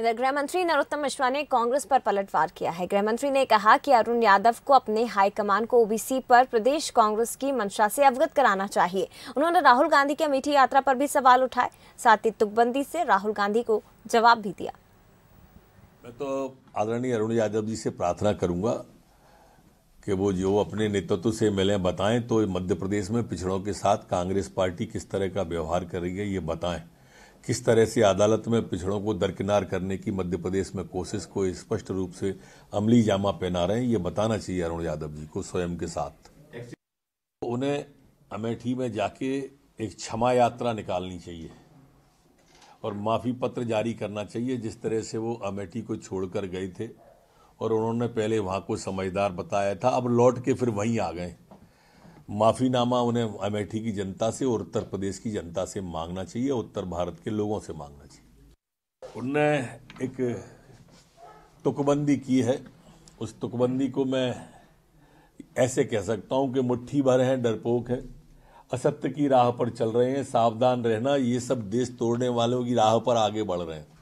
इधर गृह मंत्री नरोत्तम मिश्रा ने कांग्रेस पर पलटवार किया है गृह मंत्री ने कहा कि अरुण यादव को अपने हाईकमान को ओबीसी पर प्रदेश कांग्रेस की मंशा से अवगत कराना चाहिए उन्होंने राहुल गांधी की अमेठी यात्रा पर भी सवाल उठाए साथ ही तुकबंदी से राहुल गांधी को जवाब भी दिया मैं तो आदरणीय अरुण यादव जी से प्रार्थना करूंगा कि वो जो अपने नेतृत्व से मिले बताएं तो मध्य प्रदेश में पिछड़ों के साथ कांग्रेस पार्टी किस तरह का व्यवहार करेगी ये बताएं किस तरह से अदालत में पिछड़ों को दरकिनार करने की मध्य प्रदेश में कोशिश को स्पष्ट रूप से अमली जामा पहना रहे हैं ये बताना चाहिए अरुण यादव जी को स्वयं के साथ उन्हें अमेठी में जाके एक क्षमा यात्रा निकालनी चाहिए और माफ़ी पत्र जारी करना चाहिए जिस तरह से वो अमेठी को छोड़कर गए थे और उन्होंने पहले वहां को समझदार बताया था अब लौट के फिर वहीं आ गए माफीनामा उन्हें अमेठी की जनता से और उत्तर प्रदेश की जनता से मांगना चाहिए उत्तर भारत के लोगों से मांगना चाहिए उनने एक तुकबंदी की है उस तुकबंदी को मैं ऐसे कह सकता हूं कि मुट्ठी भर हैं डरपोक है असत्य की राह पर चल रहे हैं सावधान रहना ये सब देश तोड़ने वालों की राह पर आगे बढ़ रहे हैं